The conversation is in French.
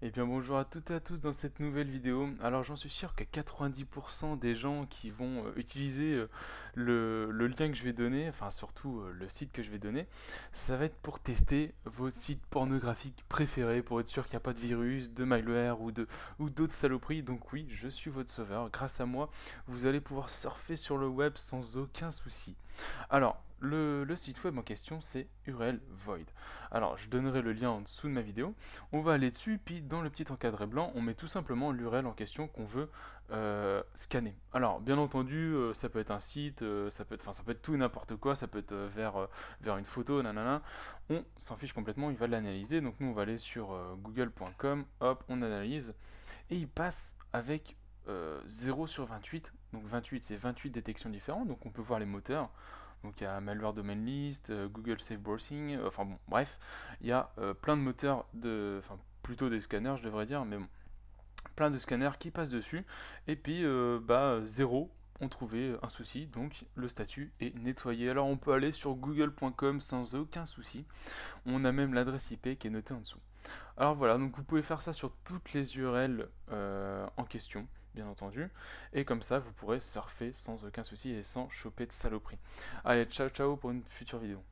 Eh bien bonjour à toutes et à tous dans cette nouvelle vidéo. Alors j'en suis sûr que 90% des gens qui vont euh, utiliser euh, le, lien que je vais donner, enfin surtout euh, le site que je vais donner, ça va être pour tester vos sites pornographiques préférés pour être sûr qu'il n'y a pas de virus, de malware ou de ou d'autres saloperies. Donc oui, je suis votre sauveur. Grâce à moi, vous allez pouvoir surfer sur le web sans aucun souci. Alors le, site web en question, c'est URL Void. Alors, je donnerai le lien en dessous de ma vidéo. On va aller dessus, puis dans le petit encadré blanc, on met tout simplement l'URL en question qu'on veut euh, scanner. Alors, bien entendu, euh, ça peut être un site, euh, ça peut être, enfin, ça peut être tout n'importe quoi, ça peut être vers, vers une photo, nanana. On s'en fiche complètement, il va l'analyser. Donc, nous, on va aller sur google.com, hop, on analyse, et il passe avec 0 sur 28. Donc, 28, c'est 28 détections différentes, donc on peut voir les moteurs. Donc il y a Malware Domain List, euh, Google Safe Browsing, euh, enfin bon, bref, il y a euh, plein de moteurs de, enfin plutôt des scanners, je devrais dire, mais bon, plein de scanners qui passent dessus. Et puis, bah zéro on trouvé un souci, donc le statut est nettoyé. Alors on peut aller sur google.com sans aucun souci. On a même l'adresse IP qui est notée en dessous. Alors voilà, donc vous pouvez faire ça sur toutes les URL en question bien entendu. Et comme ça, vous pourrez surfer sans aucun souci et sans choper de saloperie. Allez, ciao ciao pour une future vidéo.